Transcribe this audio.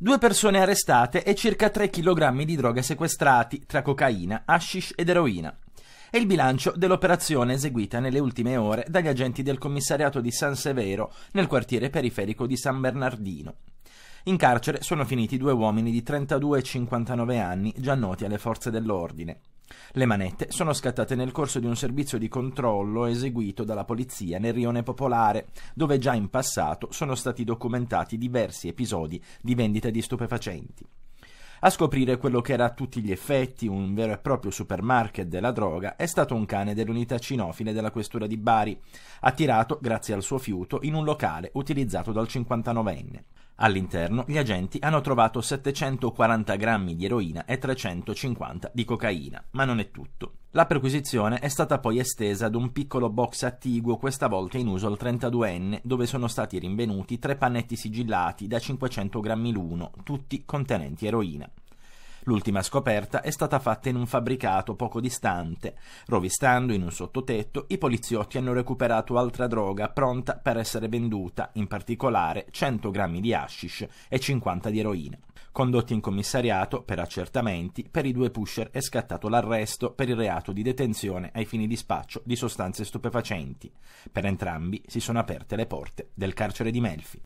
Due persone arrestate e circa 3 kg di droga sequestrati, tra cocaina, hashish ed eroina. È il bilancio dell'operazione eseguita nelle ultime ore dagli agenti del commissariato di San Severo, nel quartiere periferico di San Bernardino. In carcere sono finiti due uomini di 32 e 59 anni, già noti alle forze dell'ordine. Le manette sono scattate nel corso di un servizio di controllo eseguito dalla polizia nel rione popolare, dove già in passato sono stati documentati diversi episodi di vendita di stupefacenti. A scoprire quello che era a tutti gli effetti un vero e proprio supermarket della droga è stato un cane dell'unità cinofile della questura di Bari, attirato, grazie al suo fiuto, in un locale utilizzato dal 59enne. All'interno gli agenti hanno trovato 740 grammi di eroina e 350 di cocaina, ma non è tutto. La perquisizione è stata poi estesa ad un piccolo box attiguo, questa volta in uso al 32enne, dove sono stati rinvenuti tre pannetti sigillati da 500 grammi l'uno, tutti contenenti eroina. L'ultima scoperta è stata fatta in un fabbricato poco distante. Rovistando in un sottotetto, i poliziotti hanno recuperato altra droga pronta per essere venduta, in particolare 100 grammi di hashish e 50 di eroina. Condotti in commissariato per accertamenti, per i due pusher è scattato l'arresto per il reato di detenzione ai fini di spaccio di sostanze stupefacenti. Per entrambi si sono aperte le porte del carcere di Melfi.